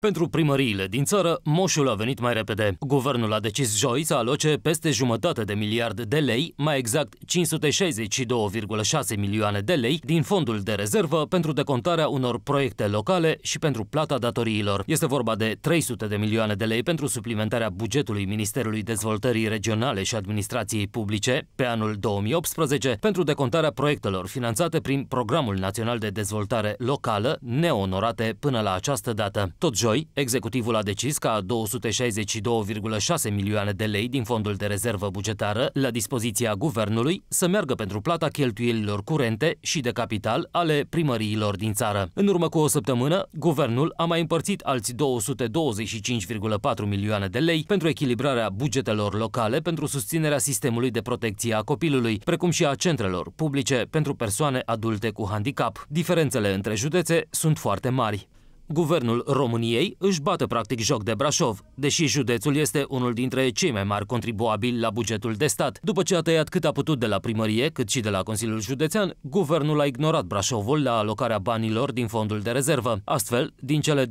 Pentru primăriile din țară, moșul a venit mai repede. Guvernul a decis joi să aloce peste jumătate de miliard de lei, mai exact 562,6 milioane de lei, din fondul de rezervă pentru decontarea unor proiecte locale și pentru plata datoriilor. Este vorba de 300 de milioane de lei pentru suplimentarea bugetului Ministerului Dezvoltării Regionale și Administrației Publice pe anul 2018 pentru decontarea proiectelor finanțate prin Programul Național de Dezvoltare Locală, neonorate până la această dată. Tot joi Joi, executivul a decis ca 262,6 milioane de lei din fondul de rezervă bugetară la dispoziția guvernului să meargă pentru plata cheltuielilor curente și de capital ale primăriilor din țară. În urmă cu o săptămână, guvernul a mai împărțit alți 225,4 milioane de lei pentru echilibrarea bugetelor locale pentru susținerea sistemului de protecție a copilului, precum și a centrelor publice pentru persoane adulte cu handicap. Diferențele între județe sunt foarte mari. Guvernul României își bate practic joc de Brașov, deși județul este unul dintre cei mai mari contribuabili la bugetul de stat. După ce a tăiat cât a putut de la primărie, cât și de la Consiliul Județean, guvernul a ignorat Brașovul la alocarea banilor din fondul de rezervă. Astfel, din cele 225,4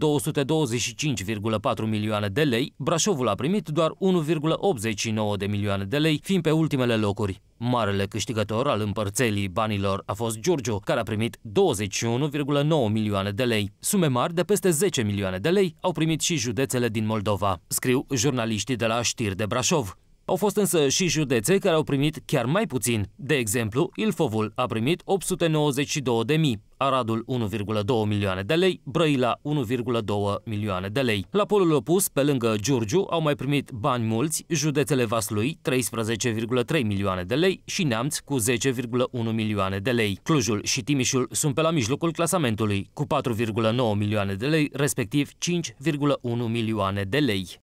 milioane de lei, Brașovul a primit doar 1,89 de milioane de lei, fiind pe ultimele locuri. Marele câștigător al împărțelii banilor a fost Giurgiu, care a primit 21,9 milioane de lei. Sume mari de peste 10 milioane de lei au primit și județele din Moldova, scriu jurnaliștii de la Știri de Brașov. Au fost însă și județe care au primit chiar mai puțin. De exemplu, Ilfovul a primit 892 de mii, Aradul 1,2 milioane de lei, Brăila 1,2 milioane de lei. La polul opus, pe lângă Giurgiu, au mai primit bani mulți județele Vaslui 13,3 milioane de lei și Neamț cu 10,1 milioane de lei. Clujul și Timișul sunt pe la mijlocul clasamentului, cu 4,9 milioane de lei, respectiv 5,1 milioane de lei.